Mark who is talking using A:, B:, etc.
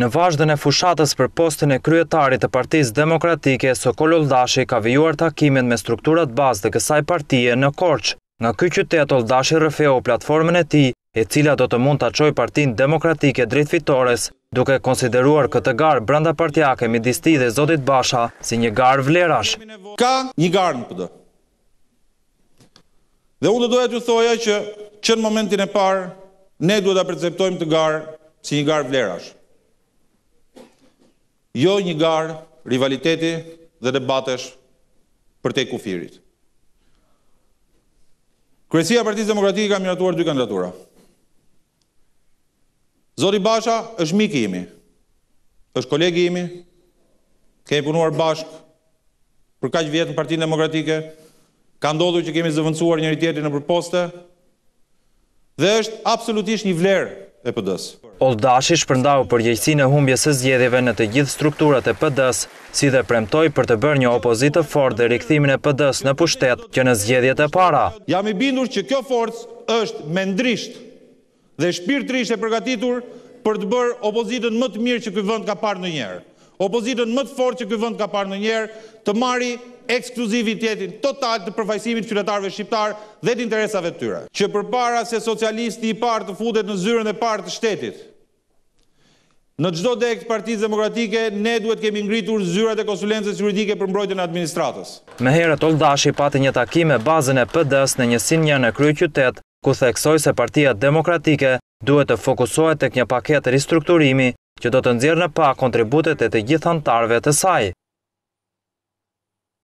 A: Në vazhden e fushatës për postin e kryetarit të partiz demokratike, Sokol Oldashi ka vijuar takimin me strukturat bazë dhe kësaj partije në Korç. Nga ky qytet, Oldashi rëfeo platformën e ti, e cila do të mund të aqoj partin demokratike drejt fitores, duke konsideruar këtë garë branda partiake midis tij dhe Zotit
B: Basha si një garë vlerash. Ka një garë në pëdo. Dhe unë doja të thoja që që në momentin e parë, ne duhet ta perceptojmë të garë si një garë vlerash jo një garë rivaliteti dhe debatesh për te kufirit. Kresia Partisë Demokratikë ka miratuar dy kandidatura. Zori Basha është miki imi, është kolegi imi, kemi punuar bashkë për kaq vjetë në Partinë Demokratike, ka ndodhu që kemi zëvëndsuar njëri tjetëri në përposte, dhe është absolutisht një vlerë e pëdësë.
A: Oldashi shpërndau për gjëjsi në humbje së zjedhjeve në të gjithë strukturat e pëdës, si dhe premtoj për të bërë një opozitë fort dhe rikëthimin e pëdës në pushtet që në zjedhjet e para.
B: Jam i bindur që kjo forcë është mendrisht dhe shpirtrisht e përgatitur për të bërë opozitën më të mirë që këj vënd ka parë në njerë. Opozitën më të fort që këj vënd ka parë në njerë të mari ekskluzivitetin total të përfajsimit qytetarve shqiptar dhe të interesave të tyre. Që për para se socialisti i partë të futet në zyrën e partë të shtetit, Në gjdo dek të partiz demokratike, ne duhet kemi ngritur zyrat e konsulences juridike për mbrojtën e administratës.
A: Me herët, Oldashi pati një takim e bazën e pëdës në njësin një në kryë qytet, ku theksoj se partia demokratike duhet të fokusohet të kënjë paket e ristrukturimi që do të nëzirë në pa kontributet e të gjithantarve të saj.